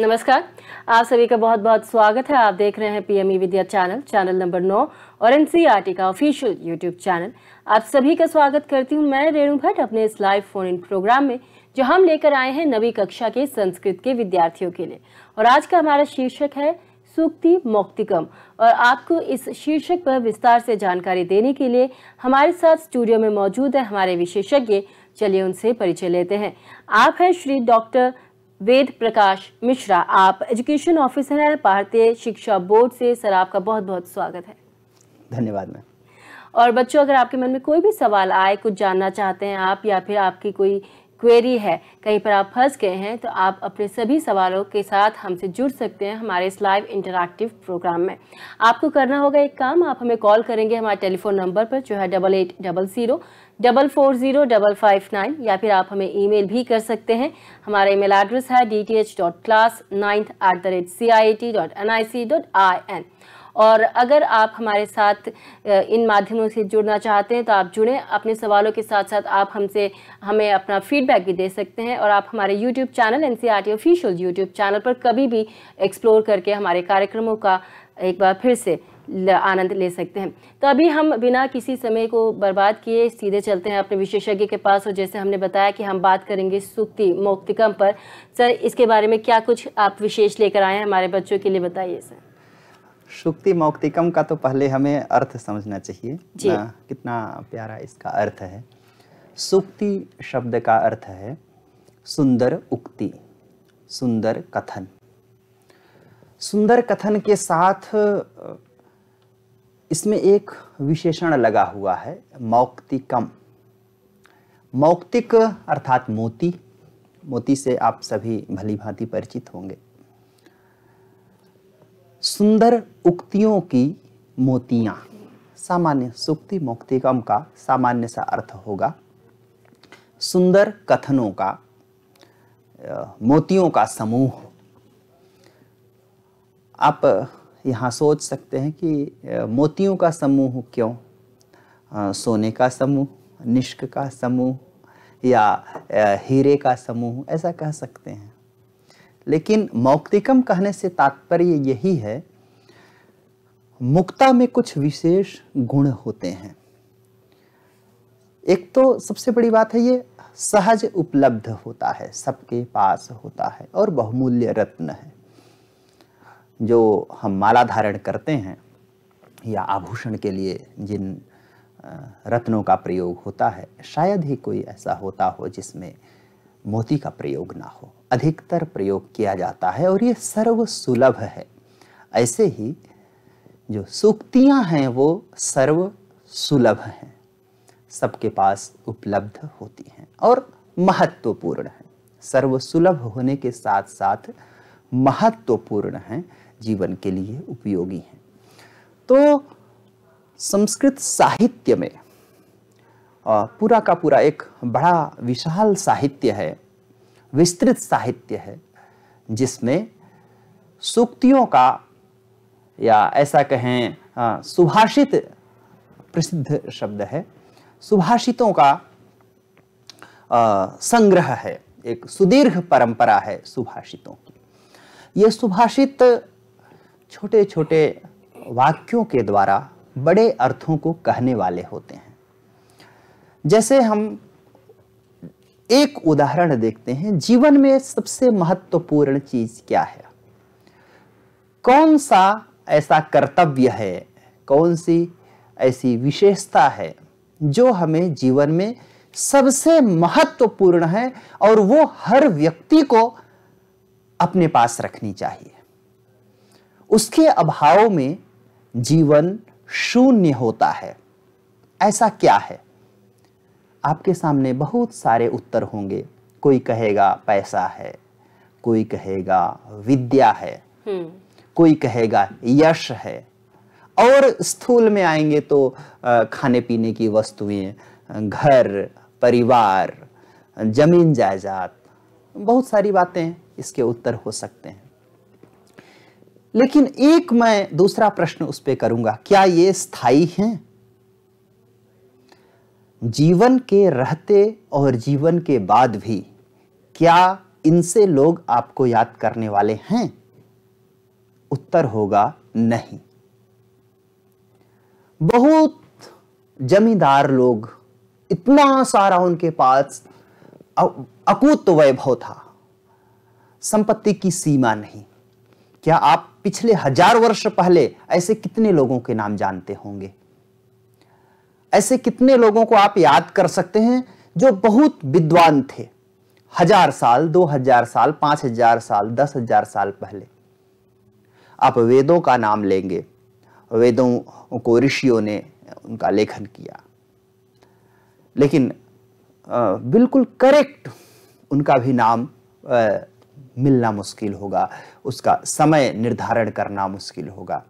नमस्कार आप सभी का बहुत बहुत स्वागत है आप देख रहे हैं PM e Vidya channel channel number नौ और एनसीईआरटी e का ऑफिशियल यूट्यूब चैनल आप सभी का स्वागत करती हूं मैं रेणु भट्ट अपने इस लाइव फोन इन प्रोग्राम में जो हम लेकर आए हैं नवी कक्षा के संस्कृत के विद्यार्थियों के लिए और आज का हमारा शीर्षक है सूक्ति मौक्तिकम और आपको इस शीर्षक पर विस्तार से जानकारी देने के लिए हमारे साथ स्टूडियो में मौजूद है हमारे विशेषज्ञ चलिए उनसे परिचय लेते हैं आप हैं श्री डॉक्टर वेद प्रकाश मिश्रा आप एजुकेशन ऑफिसर हैं भारतीय शिक्षा बोर्ड से सर आपका बहुत बहुत स्वागत है धन्यवाद मैम और बच्चों अगर आपके मन में कोई भी सवाल आए कुछ जानना चाहते हैं आप या फिर आपकी कोई क्वेरी है कहीं पर आप फंस गए हैं तो आप अपने सभी सवालों के साथ हमसे जुड़ सकते हैं हमारे इस लाइव इंटरैक्टिव प्रोग्राम में आपको करना होगा एक काम आप हमें कॉल करेंगे हमारे टेलीफोन नंबर पर जो है double eight double zero double four zero double five nine या फिर आप हमें ईमेल भी कर सकते हैं हमारा ईमेल एड्रेस है D T H dot class ninth at the rate C I T dot N I C dot I N और अगर आप हमारे साथ इन माध्यमों से जुड़ना चाहते हैं तो आप जुड़ें अपने सवालों के साथ साथ आप हमसे हमें अपना फीडबैक भी दे सकते हैं और आप हमारे YouTube channel N C R T official YouTube channel पर कभी भी एक्सप्लोर करके हमारे कार्यक्रमों का एक बार फिर से आनंद ले सकते हैं तो अभी हम बिना किसी समय को बर्बाद किए सीधे चलते हैं अपने विशेषज्ञ के पास और जैसे हमने बताया कि हम बात करेंगे सुक्ति मौक्तिकम पर सर इसके बारे में क्या कुछ आप विशेष लेकर आए हैं हमारे बच्चों के लिए बताइए सर सुक्ति मौक्तिकम का तो पहले हमें अर्थ समझना चाहिए जी। ना, कितना प्यारा इसका अर्थ है सुक्ति शब्द का अर्थ है सुंदर उक्ति सुंदर कथन सुंदर कथन के साथ इसमें एक विशेषण लगा हुआ है मौक्तिकम मौक्तिक अर्थात मोती मोती से आप सभी भली भांति परिचित होंगे सुंदर उक्तियों की मोतियां सामान्य सुक्ति मौक्तिकम का सामान्य सा अर्थ होगा सुंदर कथनों का मोतियों का समूह आप यहाँ सोच सकते हैं कि मोतियों का समूह क्यों सोने का समूह निष्क का समूह या हीरे का समूह ऐसा कह सकते हैं लेकिन मौक्तिकम कहने से तात्पर्य यही है मुक्ता में कुछ विशेष गुण होते हैं एक तो सबसे बड़ी बात है ये सहज उपलब्ध होता है सबके पास होता है और बहुमूल्य रत्न है जो हम माला धारण करते हैं या आभूषण के लिए जिन रत्नों का प्रयोग होता है शायद ही कोई ऐसा होता हो जिसमें मोती का प्रयोग ना हो अधिकतर प्रयोग किया जाता है और ये सर्व सुलभ है ऐसे ही जो सूक्तियाँ हैं वो सर्व सुलभ हैं सबके पास उपलब्ध होती हैं और महत्वपूर्ण हैं सर्व सुलभ होने के साथ साथ महत्वपूर्ण हैं जीवन के लिए उपयोगी हैं तो संस्कृत साहित्य में पूरा का पूरा एक बड़ा विशाल साहित्य है विस्तृत साहित्य है जिसमें सूक्तियों का या ऐसा कहें सुभाषित प्रसिद्ध शब्द है सुभाषितों का संग्रह है एक सुदीर्घ परंपरा है सुभाषितों की ये सुभाषित छोटे छोटे वाक्यों के द्वारा बड़े अर्थों को कहने वाले होते हैं जैसे हम एक उदाहरण देखते हैं जीवन में सबसे महत्वपूर्ण चीज क्या है कौन सा ऐसा कर्तव्य है कौन सी ऐसी विशेषता है जो हमें जीवन में सबसे महत्वपूर्ण है और वो हर व्यक्ति को अपने पास रखनी चाहिए उसके अभाव में जीवन शून्य होता है ऐसा क्या है आपके सामने बहुत सारे उत्तर होंगे कोई कहेगा पैसा है कोई कहेगा विद्या है हम्म। कोई कहेगा यश है और स्थूल में आएंगे तो खाने पीने की वस्तुएं घर परिवार जमीन जायदाद बहुत सारी बातें इसके उत्तर हो सकते हैं लेकिन एक मैं दूसरा प्रश्न उस पर करूंगा क्या ये स्थायी हैं जीवन के रहते और जीवन के बाद भी क्या इनसे लोग आपको याद करने वाले हैं उत्तर होगा नहीं बहुत जमींदार लोग इतना सारा उनके पास अकूत तो वैभव था संपत्ति की सीमा नहीं क्या आप पिछले हजार वर्ष पहले ऐसे कितने लोगों के नाम जानते होंगे ऐसे कितने लोगों को आप याद कर सकते हैं जो बहुत विद्वान थे हजार साल दो हजार साल पांच हजार साल दस हजार साल पहले आप वेदों का नाम लेंगे वेदों को ऋषियों ने उनका लेखन किया लेकिन बिल्कुल करेक्ट उनका भी नाम मिलना मुश्किल होगा उसका समय निर्धारण करना मुश्किल होगा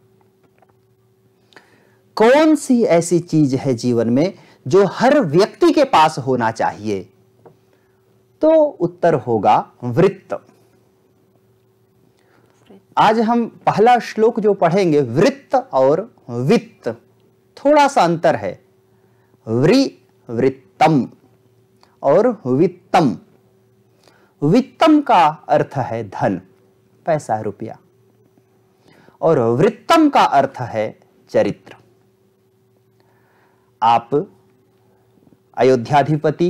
कौन सी ऐसी चीज है जीवन में जो हर व्यक्ति के पास होना चाहिए तो उत्तर होगा वृत्त आज हम पहला श्लोक जो पढ़ेंगे वृत्त और वित्त थोड़ा सा अंतर है वृ वृत्तम और वित्तम वित्तम का अर्थ है धन पैसा रुपया और वृत्तम का अर्थ है चरित्र आप अयोध्याधिपति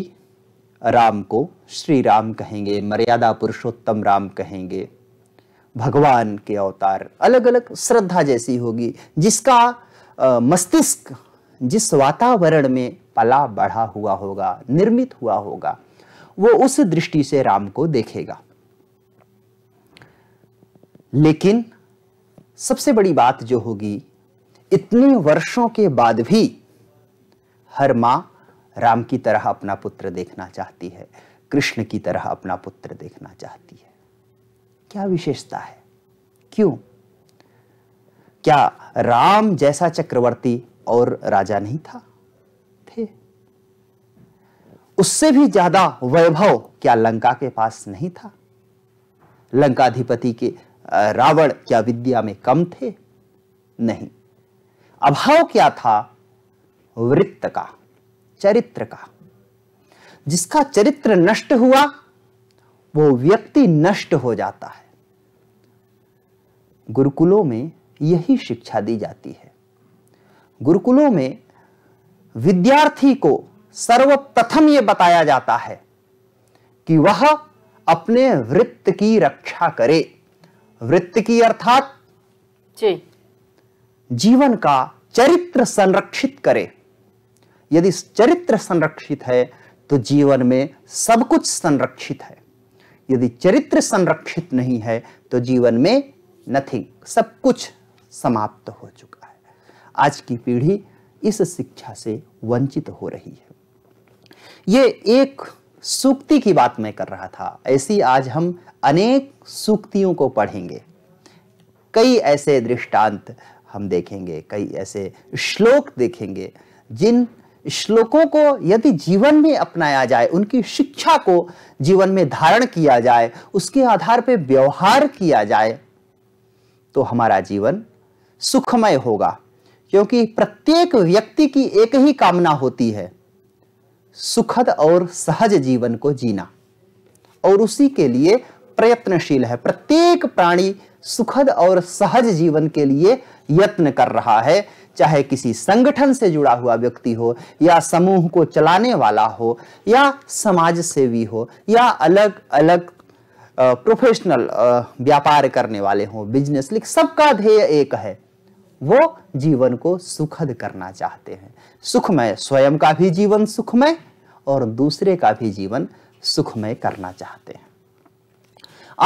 राम को श्री राम कहेंगे मर्यादा पुरुषोत्तम राम कहेंगे भगवान के अवतार अलग अलग श्रद्धा जैसी होगी जिसका मस्तिष्क जिस वातावरण में पला बढ़ा हुआ होगा निर्मित हुआ होगा वो उस दृष्टि से राम को देखेगा लेकिन सबसे बड़ी बात जो होगी इतने वर्षों के बाद भी हर मां राम की तरह अपना पुत्र देखना चाहती है कृष्ण की तरह अपना पुत्र देखना चाहती है क्या विशेषता है क्यों क्या राम जैसा चक्रवर्ती और राजा नहीं था उससे भी ज्यादा वैभव क्या लंका के पास नहीं था लंकाधिपति के रावण क्या विद्या में कम थे नहीं अभाव क्या था वृत्त का चरित्र का जिसका चरित्र नष्ट हुआ वो व्यक्ति नष्ट हो जाता है गुरुकुलों में यही शिक्षा दी जाती है गुरुकुलों में विद्यार्थी को सर्वप्रथम यह बताया जाता है कि वह अपने वृत्त की रक्षा करे वृत्त की अर्थात जी। जीवन का चरित्र संरक्षित करे यदि चरित्र संरक्षित है तो जीवन में सब कुछ संरक्षित है यदि चरित्र संरक्षित नहीं है तो जीवन में नथिंग सब कुछ समाप्त हो चुका है आज की पीढ़ी इस शिक्षा से वंचित हो रही है ये एक सूक्ति की बात मैं कर रहा था ऐसी आज हम अनेक सूक्तियों को पढ़ेंगे कई ऐसे दृष्टांत हम देखेंगे कई ऐसे श्लोक देखेंगे जिन श्लोकों को यदि जीवन में अपनाया जाए उनकी शिक्षा को जीवन में धारण किया जाए उसके आधार पर व्यवहार किया जाए तो हमारा जीवन सुखमय होगा क्योंकि प्रत्येक व्यक्ति की एक ही कामना होती है सुखद और सहज जीवन को जीना और उसी के लिए प्रयत्नशील है प्रत्येक प्राणी सुखद और सहज जीवन के लिए यत्न कर रहा है चाहे किसी संगठन से जुड़ा हुआ व्यक्ति हो या समूह को चलाने वाला हो या समाज सेवी हो या अलग अलग प्रोफेशनल व्यापार करने वाले हों बिजनेस लिख सबका ध्येय एक है वो जीवन को सुखद करना चाहते हैं सुखमय स्वयं का भी जीवन सुखमय और दूसरे का भी जीवन सुखमय करना चाहते हैं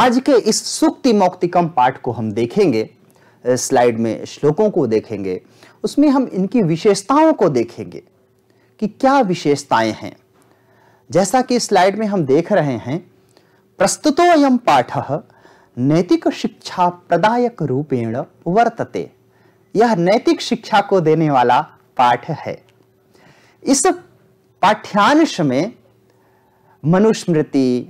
आज के इस सुक्ति मौक्तिकम पाठ को हम देखेंगे स्लाइड में श्लोकों को देखेंगे उसमें हम इनकी विशेषताओं को देखेंगे कि क्या विशेषताएं हैं जैसा कि स्लाइड में हम देख रहे हैं प्रस्तुतो यम पाठ नैतिक शिक्षा प्रदायक रूपेण वर्तते यह नैतिक शिक्षा को देने वाला पाठ है इस पाठ्यांश में मनुस्मृति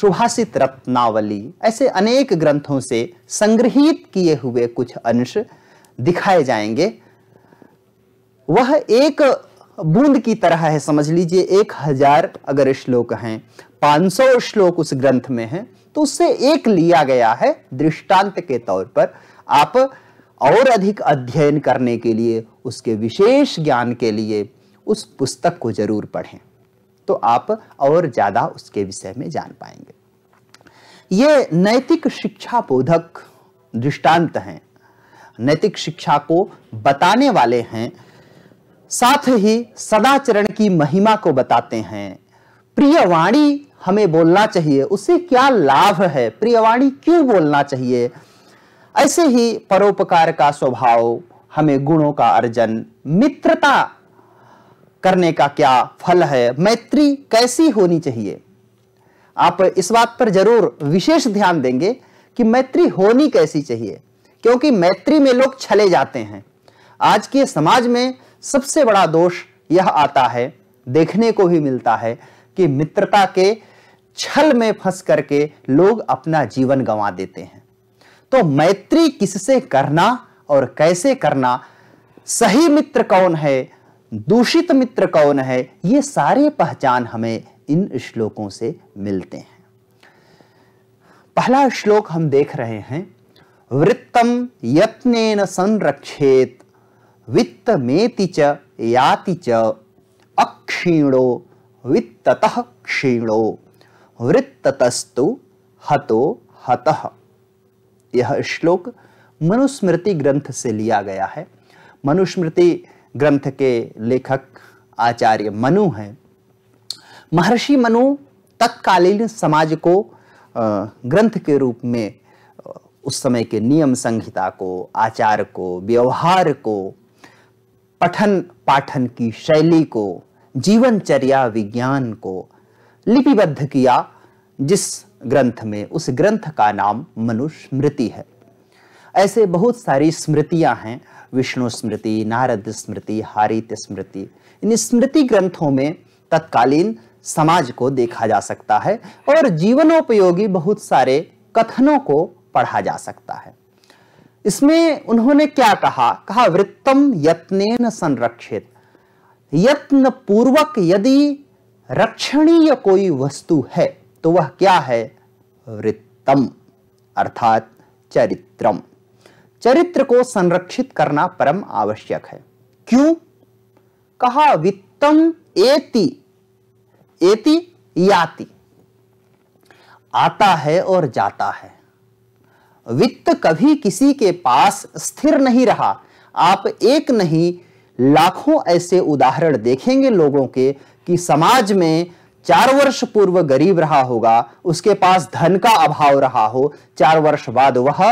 सुभाषित रत्नावली ऐसे अनेक ग्रंथों से संग्रहित किए हुए कुछ अंश दिखाए जाएंगे वह एक बूंद की तरह है समझ लीजिए एक हजार अगर श्लोक हैं पांच सौ श्लोक उस ग्रंथ में हैं तो उससे एक लिया गया है दृष्टांत के तौर पर आप और अधिक अध्ययन करने के लिए उसके विशेष ज्ञान के लिए उस पुस्तक को जरूर पढ़ें तो आप और ज़्यादा उसके विषय में जान पाएंगे ये नैतिक शिक्षा बोधक दृष्टांत हैं नैतिक शिक्षा को बताने वाले हैं साथ ही सदाचरण की महिमा को बताते हैं प्रियवाणी हमें बोलना चाहिए उसे क्या लाभ है प्रियवाणी क्यों बोलना चाहिए ऐसे ही परोपकार का स्वभाव हमें गुणों का अर्जन मित्रता करने का क्या फल है मैत्री कैसी होनी चाहिए आप इस बात पर जरूर विशेष ध्यान देंगे कि मैत्री होनी कैसी चाहिए क्योंकि मैत्री में लोग छले जाते हैं आज के समाज में सबसे बड़ा दोष यह आता है देखने को ही मिलता है कि मित्रता के छल में फंस करके लोग अपना जीवन गंवा देते हैं तो मैत्री किससे करना और कैसे करना सही मित्र कौन है दूषित मित्र कौन है ये सारे पहचान हमें इन श्लोकों से मिलते हैं पहला श्लोक हम देख रहे हैं वृत्तम यत्न संरक्षेत वित्त मेति च याति च अक्षीणो वित्त क्षीणो वृत्ततस्तु हतो हतः यह श्लोक मनुस्मृति ग्रंथ से लिया गया है मनुस्मृति ग्रंथ के लेखक आचार्य मनु हैं महर्षि मनु तत्कालीन समाज को ग्रंथ के रूप में उस समय के नियम संहिता को आचार को व्यवहार को पठन पाठन की शैली को जीवनचर्या विज्ञान को लिपिबद्ध किया जिस ग्रंथ में उस ग्रंथ का नाम मनुस्मृति है ऐसे बहुत सारी स्मृतियां हैं विष्णु स्मृति नारद स्मृति हारित स्मृति इन स्मृति ग्रंथों में तत्कालीन समाज को देखा जा सकता है और जीवनोपयोगी बहुत सारे कथनों को पढ़ा जा सकता है इसमें उन्होंने क्या कहा कहा वृत्तम यत्नेन संरक्षित यत्न पूर्वक यदि रक्षणीय कोई वस्तु है तो वह क्या है वृत्तम अर्थात चरित्रम चरित्र को संरक्षित करना परम आवश्यक है क्यों कहा वित्तम एति एति याति आता है और जाता है वित्त कभी किसी के पास स्थिर नहीं रहा आप एक नहीं लाखों ऐसे उदाहरण देखेंगे लोगों के कि समाज में चार वर्ष पूर्व गरीब रहा होगा उसके पास धन का अभाव रहा हो चार वर्ष बाद वह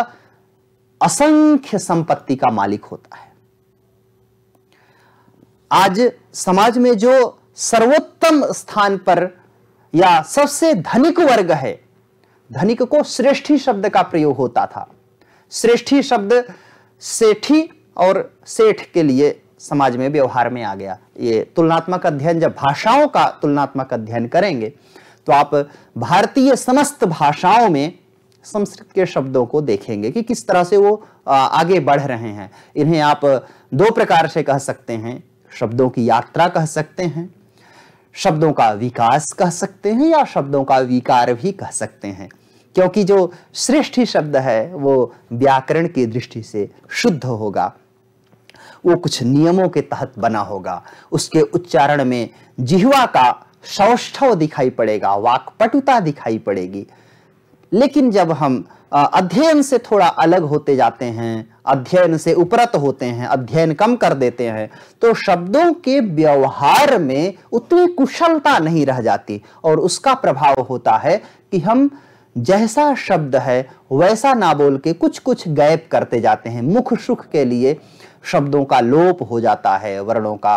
असंख्य संपत्ति का मालिक होता है आज समाज में जो सर्वोत्तम स्थान पर या सबसे धनिक वर्ग है धनिक को श्रेष्ठी शब्द का प्रयोग होता था श्रेष्ठी शब्द सेठी और सेठ के लिए समाज में व्यवहार में आ गया ये तुलनात्मक अध्ययन जब भाषाओं का तुलनात्मक अध्ययन करेंगे तो आप भारतीय समस्त भाषाओं में संस्कृत के शब्दों को देखेंगे कि किस तरह से वो आगे बढ़ रहे हैं इन्हें आप दो प्रकार से कह सकते हैं शब्दों की यात्रा कह सकते हैं शब्दों का विकास कह सकते हैं या शब्दों का विकार भी कह सकते हैं क्योंकि जो श्रेष्ठी शब्द है वो व्याकरण की दृष्टि से शुद्ध होगा वो कुछ नियमों के तहत बना होगा उसके उच्चारण में जिहवा का सौष्ठव दिखाई पड़ेगा वाकपटुता दिखाई पड़ेगी लेकिन जब हम अध्ययन से थोड़ा अलग होते जाते हैं अध्ययन से उपरत होते हैं अध्ययन कम कर देते हैं तो शब्दों के व्यवहार में उतनी कुशलता नहीं रह जाती और उसका प्रभाव होता है कि हम जैसा शब्द है वैसा ना बोल के कुछ कुछ गैप करते जाते हैं मुख सुख के लिए शब्दों का लोप हो जाता है वर्णों का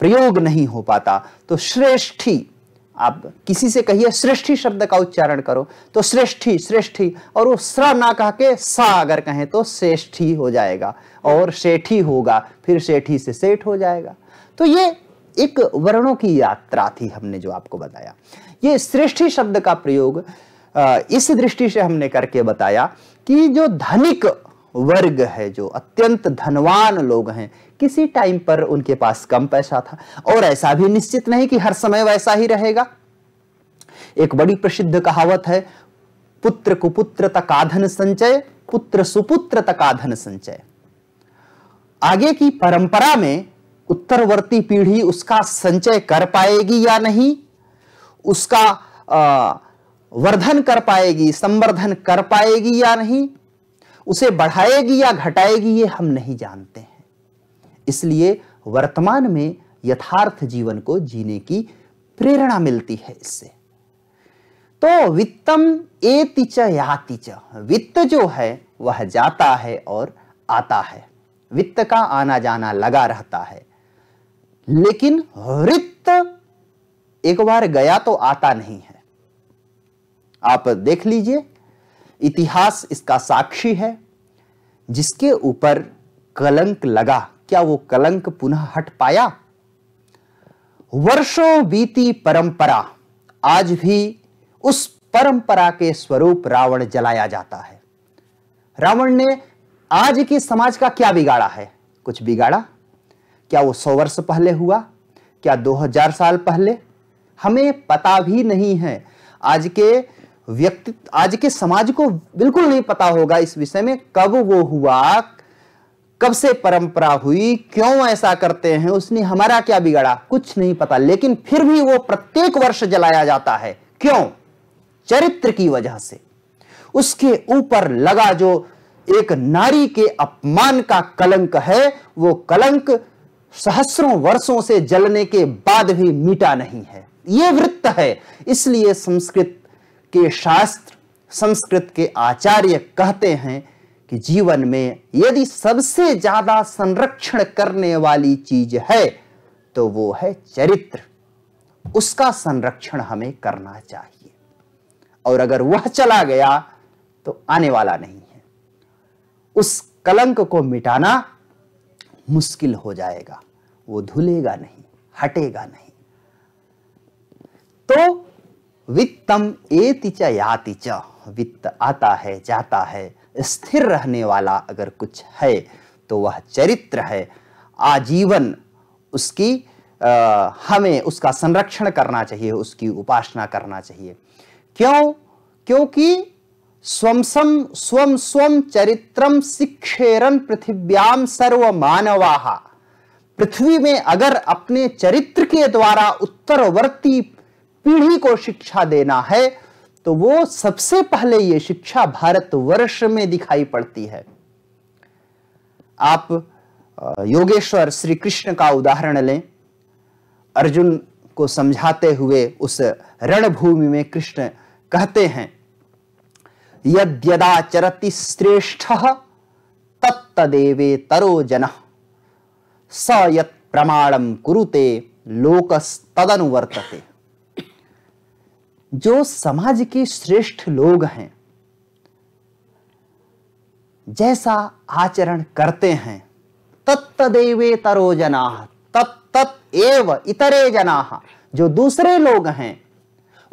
प्रयोग नहीं हो पाता तो श्रेष्ठी आप किसी से कहिए श्रेष्ठी शब्द का उच्चारण करो तो श्रेष्ठी श्रेष्ठी और वो स्र ना कह के सा अगर कहें तो श्रेष्ठी हो जाएगा और सेठी होगा फिर सेठी से सेठ हो जाएगा तो ये एक वर्णों की यात्रा थी हमने जो आपको बताया ये श्रेष्ठी शब्द का प्रयोग इस दृष्टि से हमने करके बताया कि जो धनिक वर्ग है जो अत्यंत धनवान लोग हैं किसी टाइम पर उनके पास कम पैसा था और ऐसा भी निश्चित नहीं कि हर समय वैसा ही रहेगा एक बड़ी प्रसिद्ध कहावत है पुत्र कुपुत्र तक आधन संचय पुत्र सुपुत्र तक आधन संचय आगे की परंपरा में उत्तरवर्ती पीढ़ी उसका संचय कर पाएगी या नहीं उसका आ, वर्धन कर पाएगी संवर्धन कर पाएगी या नहीं उसे बढ़ाएगी या घटाएगी ये हम नहीं जानते हैं इसलिए वर्तमान में यथार्थ जीवन को जीने की प्रेरणा मिलती है इससे तो वित्तम ए तिच या तिच वित्त जो है वह जाता है और आता है वित्त का आना जाना लगा रहता है लेकिन वृत्त एक बार गया तो आता नहीं है आप देख लीजिए इतिहास इसका साक्षी है जिसके ऊपर कलंक लगा क्या वो कलंक पुनः हट पाया वर्षों बीती परंपरा आज भी उस परंपरा के स्वरूप रावण जलाया जाता है रावण ने आज के समाज का क्या बिगाड़ा है कुछ बिगाड़ा क्या वो सौ वर्ष पहले हुआ क्या दो हजार साल पहले हमें पता भी नहीं है आज के व्यक्ति आज के समाज को बिल्कुल नहीं पता होगा इस विषय में कब वो हुआ कब से परंपरा हुई क्यों ऐसा करते हैं उसने हमारा क्या बिगाड़ा कुछ नहीं पता लेकिन फिर भी वो प्रत्येक वर्ष जलाया जाता है क्यों चरित्र की वजह से उसके ऊपर लगा जो एक नारी के अपमान का कलंक है वो कलंक सहस्रों वर्षों से जलने के बाद भी मिटा नहीं है ये वृत्त है इसलिए संस्कृत के शास्त्र संस्कृत के आचार्य कहते हैं कि जीवन में यदि सबसे ज्यादा संरक्षण करने वाली चीज है तो वो है चरित्र उसका संरक्षण हमें करना चाहिए और अगर वह चला गया तो आने वाला नहीं है उस कलंक को मिटाना मुश्किल हो जाएगा वो धुलेगा नहीं हटेगा नहीं तो वित्तम एति च याति च वित्त आता है जाता है स्थिर रहने वाला अगर कुछ है तो वह चरित्र है आजीवन उसकी आ, हमें उसका संरक्षण करना चाहिए उसकी उपासना करना चाहिए क्यों क्योंकि सम स्वम स्वम चरित्रम शिक्षेरन पृथिव्याम सर्व मानवाहा पृथ्वी में अगर अपने चरित्र के द्वारा उत्तरवर्ती पीढ़ी को शिक्षा देना है तो वो सबसे पहले ये शिक्षा भारतवर्ष में दिखाई पड़ती है आप योगेश्वर श्री कृष्ण का उदाहरण लें अर्जुन को समझाते हुए उस रणभूमि में कृष्ण कहते हैं यद्यदाचरति श्रेष्ठ तत्तदेवे तरो जन स यत् प्रमाणम कुरुते लोकस्तदनुवर्तते जो समाज के श्रेष्ठ लोग हैं जैसा आचरण करते हैं तत्तदेवे तरो जना तत्त एव इतरे जना जो दूसरे लोग हैं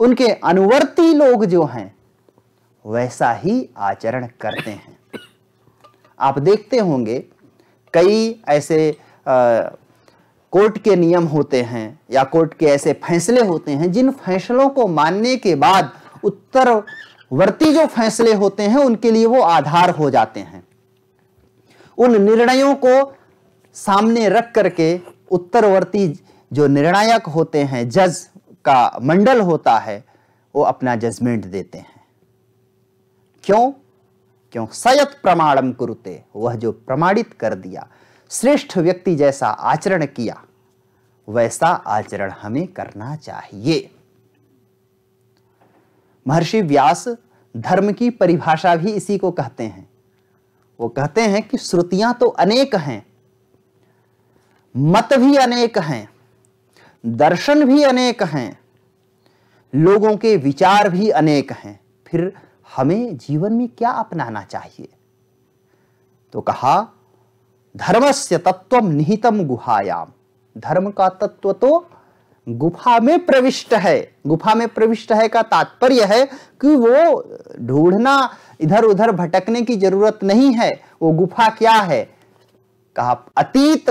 उनके अनुवर्ती लोग जो हैं वैसा ही आचरण करते हैं आप देखते होंगे कई ऐसे आ, कोर्ट के नियम होते हैं या कोर्ट के ऐसे फैसले होते हैं जिन फैसलों को मानने के बाद उत्तरवर्ती जो फैसले होते हैं उनके लिए वो आधार हो जाते हैं उन निर्णयों को सामने रख करके उत्तरवर्ती जो निर्णायक होते हैं जज का मंडल होता है वो अपना जजमेंट देते हैं क्यों क्यों सयत प्रमाणम कुरुते वह जो प्रमाणित कर दिया श्रेष्ठ व्यक्ति जैसा आचरण किया वैसा आचरण हमें करना चाहिए महर्षि व्यास धर्म की परिभाषा भी इसी को कहते हैं वो कहते हैं कि श्रुतियां तो अनेक हैं मत भी अनेक हैं दर्शन भी अनेक हैं लोगों के विचार भी अनेक हैं फिर हमें जीवन में क्या अपनाना चाहिए तो कहा धर्मस्य तत्व निहितम गुहायाम धर्म का तत्व तो गुफा में प्रविष्ट है गुफा में प्रविष्ट है का तात्पर्य है कि वो ढूंढना इधर उधर भटकने की जरूरत नहीं है वो गुफा क्या है कहा अतीत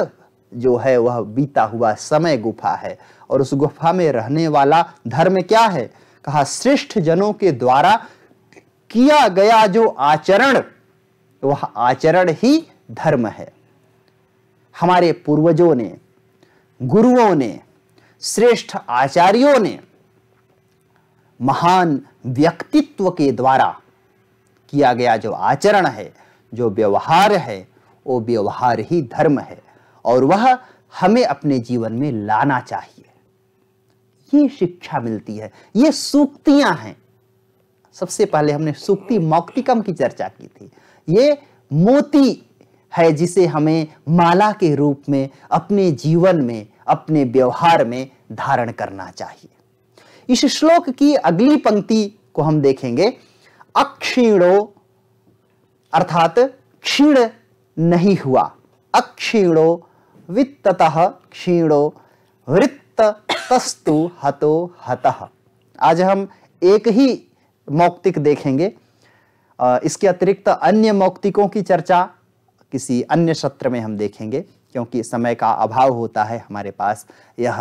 जो है वह बीता हुआ समय गुफा है और उस गुफा में रहने वाला धर्म क्या है कहा श्रेष्ठ जनों के द्वारा किया गया जो आचरण वह आचरण ही धर्म है हमारे पूर्वजों ने गुरुओं ने श्रेष्ठ आचार्यों ने महान व्यक्तित्व के द्वारा किया गया जो आचरण है जो व्यवहार है वो व्यवहार ही धर्म है और वह हमें अपने जीवन में लाना चाहिए ये शिक्षा मिलती है ये सूक्तियां हैं सबसे पहले हमने सूक्ति मौक्तिकम की चर्चा की थी ये मोती है जिसे हमें माला के रूप में अपने जीवन में अपने व्यवहार में धारण करना चाहिए इस श्लोक की अगली पंक्ति को हम देखेंगे अक्षीणो अर्थात क्षीण नहीं हुआ अक्षीणो वित्त क्षीणो वृत्त तस्तु हतो हत आज हम एक ही मौक्तिक देखेंगे इसके अतिरिक्त अन्य मौक्तिकों की चर्चा किसी अन्य सत्र में हम देखेंगे क्योंकि समय का अभाव होता है हमारे पास यह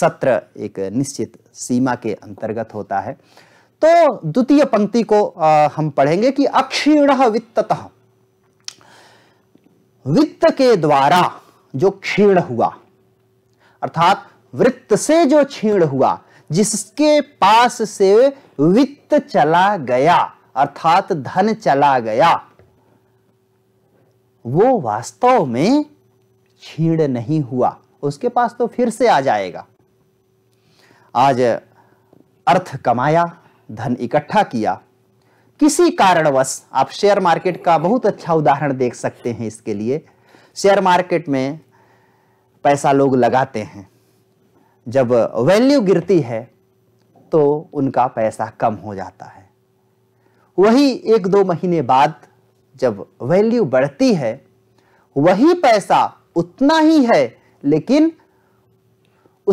सत्र एक निश्चित सीमा के अंतर्गत होता है तो द्वितीय पंक्ति को आ, हम पढ़ेंगे कि अक्षीण वित्त वित्त के द्वारा जो क्षीण हुआ अर्थात वृत्त से जो क्षीण हुआ जिसके पास से वित्त चला गया अर्थात धन चला गया वो वास्तव में छीण नहीं हुआ उसके पास तो फिर से आ जाएगा आज अर्थ कमाया धन इकट्ठा किया किसी कारणवश आप शेयर मार्केट का बहुत अच्छा उदाहरण देख सकते हैं इसके लिए शेयर मार्केट में पैसा लोग लगाते हैं जब वैल्यू गिरती है तो उनका पैसा कम हो जाता है वही एक दो महीने बाद जब वैल्यू बढ़ती है वही पैसा उतना ही है लेकिन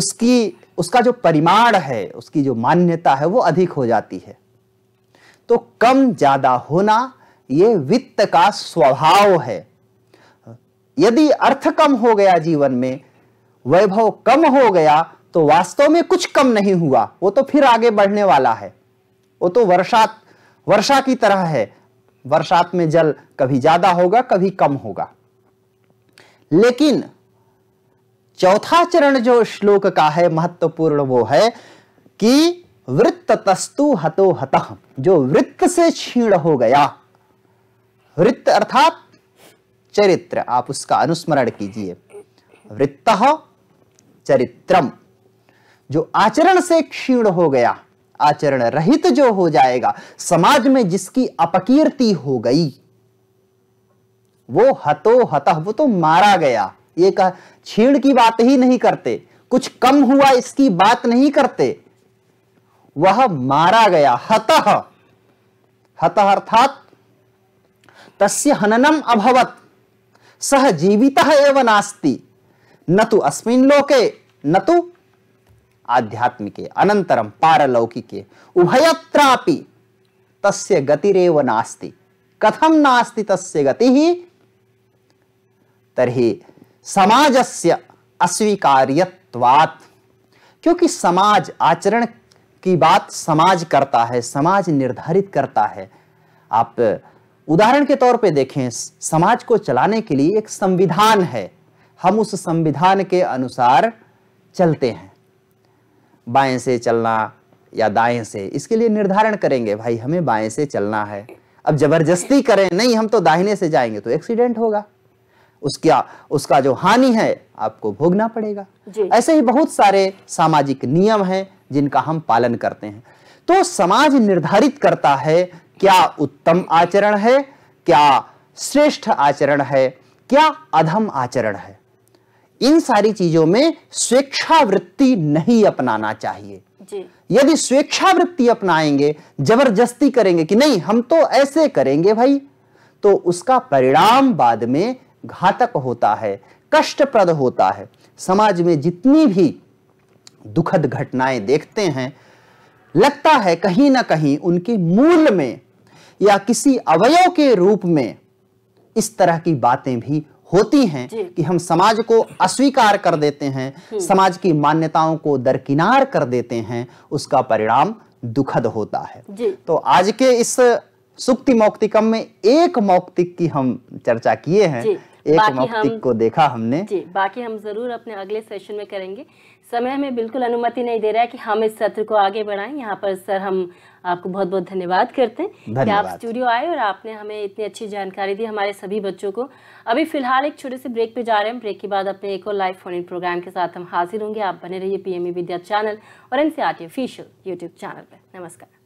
उसकी उसका जो परिमाण है उसकी जो मान्यता है वो अधिक हो जाती है तो कम ज्यादा होना ये वित्त का स्वभाव है यदि अर्थ कम हो गया जीवन में वैभव कम हो गया तो वास्तव में कुछ कम नहीं हुआ वो तो फिर आगे बढ़ने वाला है वो तो वर्षा वर्षा की तरह है वर्षात में जल कभी ज्यादा होगा कभी कम होगा लेकिन चौथा चरण जो श्लोक का है महत्वपूर्ण वो है कि वृत्त तस्तु हतो हत जो वृत्त से छीण हो गया वृत्त अर्थात चरित्र आप उसका अनुस्मरण कीजिए वृत्त चरित्रम जो आचरण से क्षीण हो गया आचरण रहित जो हो जाएगा समाज में जिसकी अपकीर्ति हो गई वो हतो हत वो तो मारा गया ये कह छीण की बात ही नहीं करते कुछ कम हुआ इसकी बात नहीं करते वह मारा गया हत हत अर्थात तस् हननम अभवत सह जीवित एवं नास्ती न तो अस्मिन लोके न तो आध्यात्मिके अनंतरम पारलौकिके उभयत्रापि तस्य गतिरेव नास्ति कथम नास्ति तस्य ही तर्हि समाजस्य अस्वीकार्यत्वात् क्योंकि समाज आचरण की बात समाज करता है समाज निर्धारित करता है आप उदाहरण के तौर पे देखें समाज को चलाने के लिए एक संविधान है हम उस संविधान के अनुसार चलते हैं बाएं से चलना या दाएं से इसके लिए निर्धारण करेंगे भाई हमें बाएं से चलना है अब जबरदस्ती करें नहीं हम तो दाहिने से जाएंगे तो एक्सीडेंट होगा उसका उसका जो हानि है आपको भोगना पड़ेगा ऐसे ही बहुत सारे सामाजिक नियम हैं जिनका हम पालन करते हैं तो समाज निर्धारित करता है क्या उत्तम आचरण है क्या श्रेष्ठ आचरण है क्या अधम आचरण है इन सारी चीजों में स्वेच्छावृत्ति नहीं अपनाना चाहिए यदि स्वेच्छावृत्ति अपनाएंगे जबरदस्ती करेंगे कि नहीं हम तो ऐसे करेंगे भाई तो उसका परिणाम बाद में घातक होता है कष्टप्रद होता है समाज में जितनी भी दुखद घटनाएं देखते हैं लगता है कहीं ना कहीं उनके मूल में या किसी अवयव के रूप में इस तरह की बातें भी होती हैं कि हम समाज को अस्वीकार कर देते हैं हम्म। समाज की मान्यताओं को दरकिनार कर देते हैं उसका परिणाम दुखद होता है तो आज के इस सुक्ति मौक्तिकम में एक मौक्तिक की हम चर्चा किए हैं एक मौक्तिक को देखा हमने जी बाकी हम जरूर अपने अगले सेशन में करेंगे समय हमें बिल्कुल अनुमति नहीं दे रहा है कि हम इस सत्र को आगे बढ़ाएं यहाँ पर सर हम आपको बहुत बहुत धन्यवाद करते हैं कि आप स्टूडियो आए और आपने हमें इतनी अच्छी जानकारी दी हमारे सभी बच्चों को अभी फिलहाल एक छोटे से ब्रेक पे जा रहे हैं ब्रेक के बाद अपने एक और लाइव फोन इन प्रोग्राम के साथ हम हाजिर होंगे आप बने रहिए पी विद्या चैनल और N C R T official YouTube channel पर नमस्कार